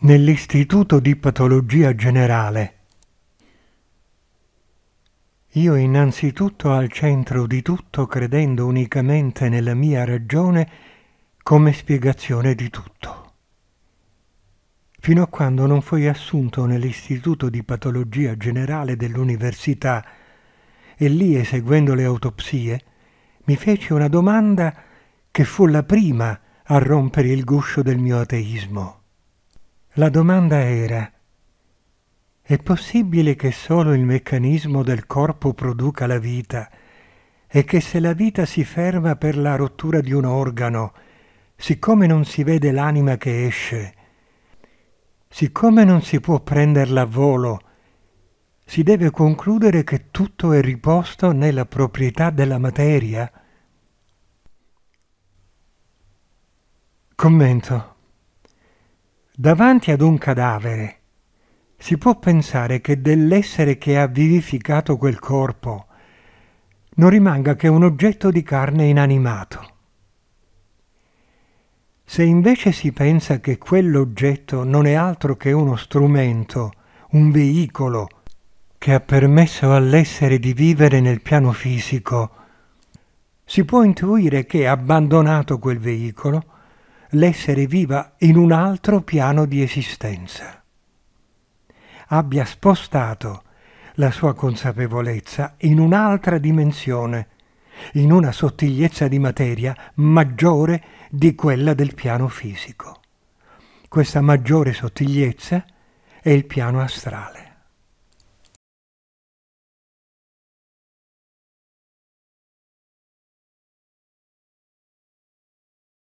nell'Istituto di Patologia Generale. Io innanzitutto al centro di tutto, credendo unicamente nella mia ragione, come spiegazione di tutto. Fino a quando non fui assunto nell'Istituto di Patologia Generale dell'Università e lì, eseguendo le autopsie, mi feci una domanda che fu la prima a rompere il guscio del mio ateismo. La domanda era è possibile che solo il meccanismo del corpo produca la vita e che se la vita si ferma per la rottura di un organo, siccome non si vede l'anima che esce, siccome non si può prenderla a volo, si deve concludere che tutto è riposto nella proprietà della materia? Commento. Davanti ad un cadavere si può pensare che dell'essere che ha vivificato quel corpo non rimanga che un oggetto di carne inanimato. Se invece si pensa che quell'oggetto non è altro che uno strumento, un veicolo, che ha permesso all'essere di vivere nel piano fisico, si può intuire che, abbandonato quel veicolo, l'essere viva in un altro piano di esistenza. Abbia spostato la sua consapevolezza in un'altra dimensione, in una sottigliezza di materia maggiore di quella del piano fisico. Questa maggiore sottigliezza è il piano astrale.